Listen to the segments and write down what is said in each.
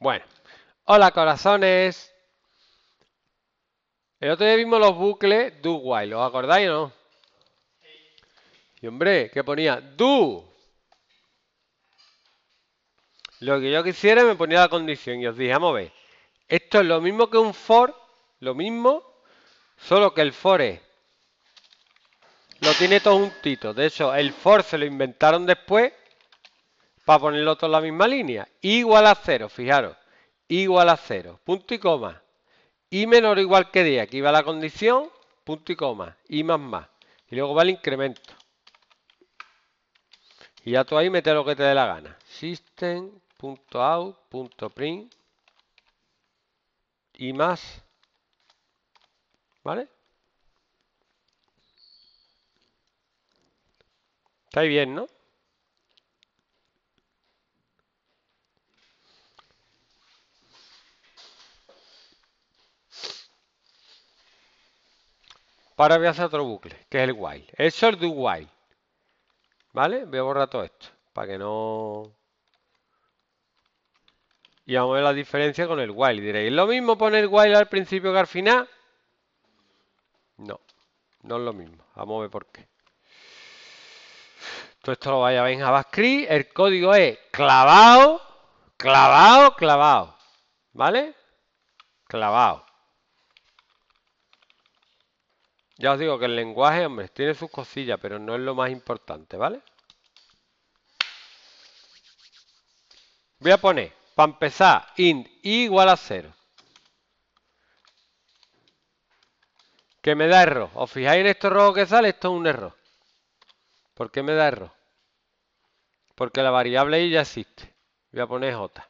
Bueno, hola corazones. El otro día vimos los bucles do while, ¿os acordáis o no? Y hombre, ¿qué ponía do. Lo que yo quisiera me ponía la condición y os dije, vamos a ver, esto es lo mismo que un for, lo mismo, solo que el for es. Lo tiene todo juntito. De hecho, el for se lo inventaron después para ponerlo todo en la misma línea. Igual a 0, fijaros. Igual a 0. Punto y coma. I menor o igual que D. Aquí va la condición. Punto y coma. I más más. Y luego va el incremento. Y ya tú ahí mete lo que te dé la gana. System.out.print y más. ¿Vale? Está bien, ¿no? Para voy a hacer otro bucle, que es el while. Eso es do while. ¿Vale? Voy a borrar todo esto, para que no... Y vamos a ver la diferencia con el while. Diréis, ¿lo mismo poner while al principio que al final? No, no es lo mismo. Vamos a ver por qué. Todo esto lo vais a ver en JavaScript. El código es clavado, clavado, clavado. ¿Vale? Clavado. Ya os digo que el lenguaje, hombre, tiene sus cosillas, pero no es lo más importante, ¿vale? Voy a poner, para empezar, int igual a cero. Que me da error. ¿Os fijáis en esto rojo que sale? Esto es un error. ¿Por qué me da error? Porque la variable i ya existe. Voy a poner j.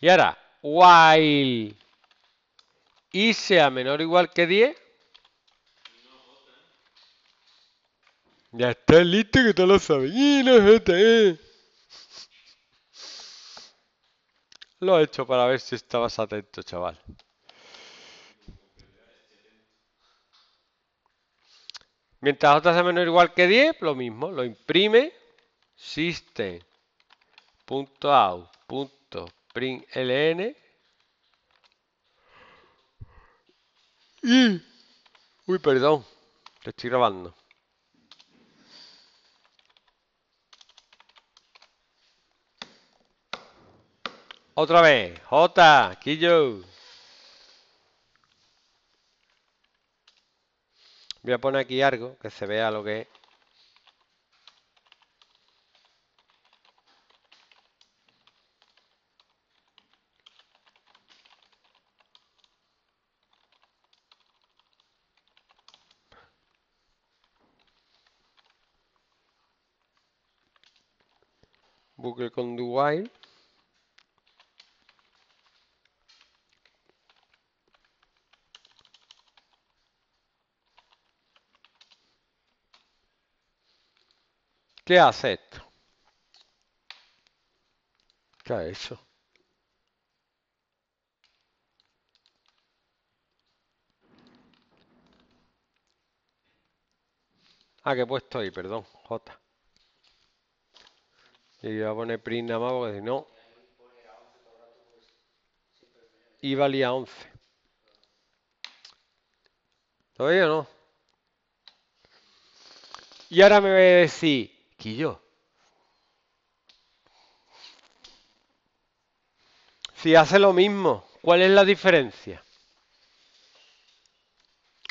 Y ahora, while y sea menor o igual que 10. Ya está listo que todos lo saben. Y eh. no Lo he hecho para ver si estabas atento, chaval. Mientras otra sea menor o igual que 10, lo mismo, lo imprime system.out.println Y... Mm. Uy, perdón. Te estoy grabando. Otra vez. ¡Jota! Killo. Voy a poner aquí algo que se vea lo que es. bucle con do while ¿Qué hace esto? ¿Qué ha hecho? Ah, que he puesto ahí, perdón, J. Y voy a poner print nada más porque si no. Y valía 11. ¿Lo o no? Y ahora me voy a decir, yo? Si hace lo mismo, ¿cuál es la diferencia?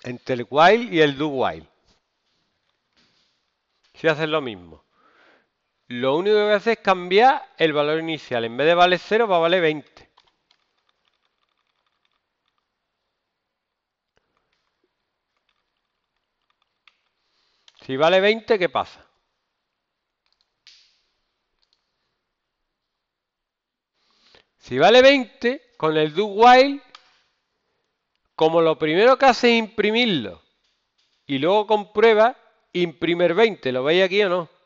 Entre el while y el do while. Si hace lo mismo. Lo único que hace a es cambiar el valor inicial. En vez de vale 0, va a valer 20. Si vale 20, ¿qué pasa? Si vale 20, con el do while, como lo primero que hace es imprimirlo y luego comprueba, imprimir 20. ¿Lo veis aquí o no?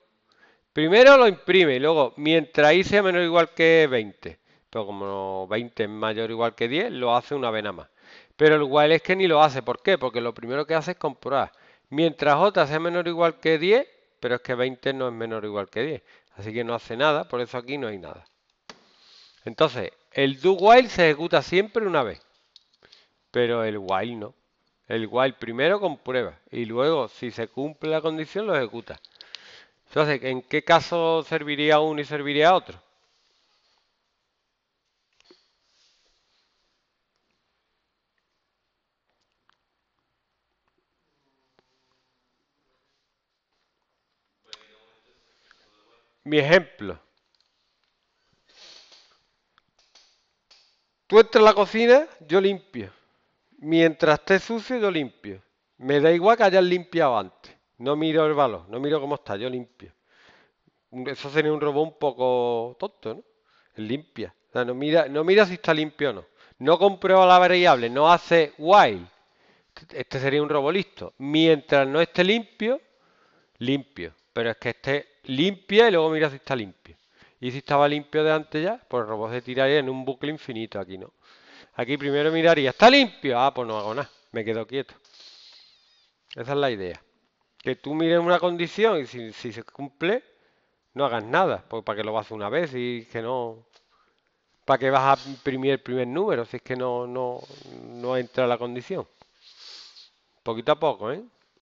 Primero lo imprime y luego, mientras i sea menor o igual que 20, pero como 20 es mayor o igual que 10, lo hace una vez nada más. Pero el while es que ni lo hace, ¿por qué? Porque lo primero que hace es comprobar. Mientras j sea menor o igual que 10, pero es que 20 no es menor o igual que 10. Así que no hace nada, por eso aquí no hay nada. Entonces, el do while se ejecuta siempre una vez, pero el while no. El while primero comprueba y luego, si se cumple la condición, lo ejecuta. Entonces, ¿en qué caso serviría uno y serviría otro? Mi ejemplo. Tú entras a la cocina, yo limpio. Mientras esté sucio, yo limpio. Me da igual que hayas limpiado antes. No miro el balón, no miro cómo está, yo limpio. Eso sería un robot un poco tonto, ¿no? Limpia. O sea, no, mira, no mira si está limpio o no. No comprueba la variable, no hace while. Este sería un robot listo. Mientras no esté limpio, limpio. Pero es que esté limpia y luego mira si está limpio. Y si estaba limpio de antes ya, pues el robot se tiraría en un bucle infinito aquí, ¿no? Aquí primero miraría, ¿está limpio? Ah, pues no hago nada, me quedo quieto. Esa es la idea que tú mires una condición y si, se cumple, no hagas nada, porque para que lo vas una vez y que no... ¿Para que vas a imprimir el primer número si es que no, no, no entra la condición? Poquito a poco, ¿eh?